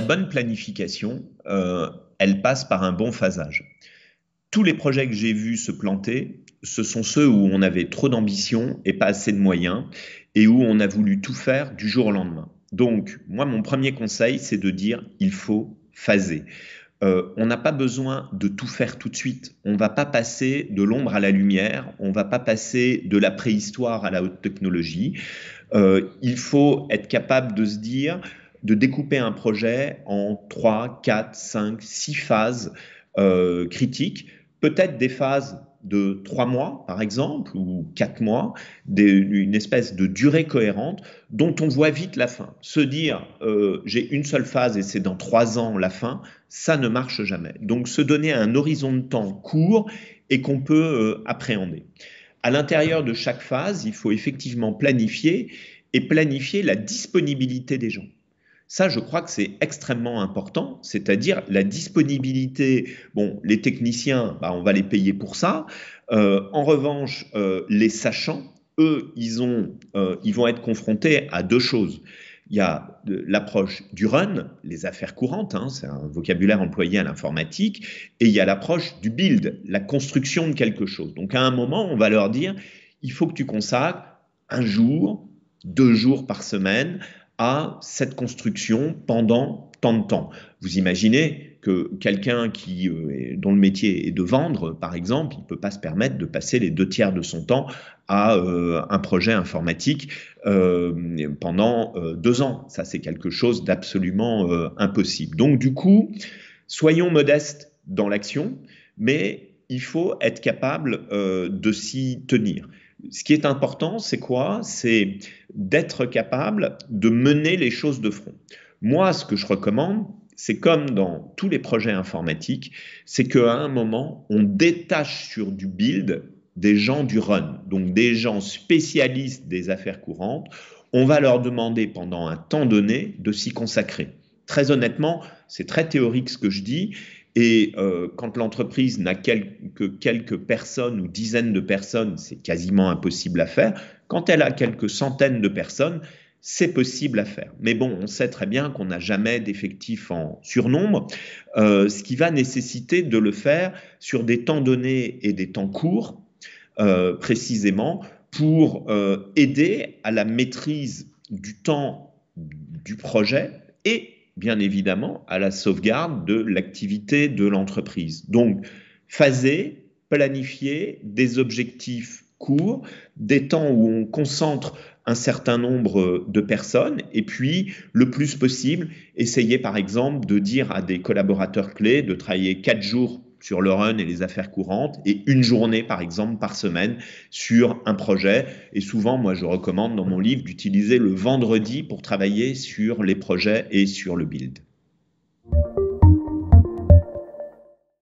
la bonne planification, euh, elle passe par un bon phasage. Tous les projets que j'ai vus se planter, ce sont ceux où on avait trop d'ambition et pas assez de moyens, et où on a voulu tout faire du jour au lendemain. Donc, moi, mon premier conseil, c'est de dire, il faut phaser. Euh, on n'a pas besoin de tout faire tout de suite. On ne va pas passer de l'ombre à la lumière, on ne va pas passer de la préhistoire à la haute technologie. Euh, il faut être capable de se dire, de découper un projet en 3, 4, 5, 6 phases euh, critiques, peut-être des phases de 3 mois, par exemple, ou 4 mois, des, une espèce de durée cohérente dont on voit vite la fin. Se dire euh, j'ai une seule phase et c'est dans 3 ans la fin, ça ne marche jamais. Donc se donner un horizon de temps court et qu'on peut euh, appréhender. À l'intérieur de chaque phase, il faut effectivement planifier et planifier la disponibilité des gens. Ça, je crois que c'est extrêmement important, c'est-à-dire la disponibilité. Bon, les techniciens, bah, on va les payer pour ça. Euh, en revanche, euh, les sachants, eux, euh, ils, vont être confrontés à deux choses. Il y a l'approche du run, les affaires courantes, hein, c'est un vocabulaire employé à l'informatique, et il y a l'approche du build, la construction de quelque chose. Donc à un moment, on va leur dire, il faut que tu consacres un jour, deux jours par semaine à cette construction pendant tant de temps. Vous imaginez que quelqu'un qui euh, dont le métier est de vendre, par exemple, il ne peut pas se permettre de passer les deux tiers de son temps à euh, un projet informatique euh, pendant deux ans. Ça, c'est quelque chose d'absolument impossible. Donc, du coup, soyons modestes dans l'action, mais il faut être capable de s'y tenir. Ce qui est important, c'est quoi C'est d'être capable de mener les choses de front. Moi, ce que je recommande, c'est comme dans tous les projets informatiques, c'est qu'à un moment, on détache sur du build des gens du run, donc des gens spécialistes des affaires courantes. On va leur demander pendant un temps donné de s'y consacrer. Très honnêtement, c'est très théorique ce que je dis, et euh, quand l'entreprise n'a que quelques personnes ou dizaines de personnes, c'est quasiment impossible à faire. Quand elle a quelques centaines de personnes, c'est possible à faire. Mais bon, on sait très bien qu'on n'a jamais d'effectifs en surnombre, euh, ce qui va nécessiter de le faire sur des temps donnés et des temps courts, euh, précisément, pour aider à la maîtrise du temps du projet et bien évidemment à la sauvegarde de l'activité de l'entreprise. Donc, phaser, planifier des objectifs courts, des temps où on concentre un certain nombre de personnes et puis le plus possible essayer par exemple de dire à des collaborateurs clés de travailler quatre jours sur le run et les affaires courantes et une journée par exemple par semaine sur un projet. Et souvent, moi, je recommande dans mon livre d'utiliser le vendredi pour travailler sur les projets et sur le build.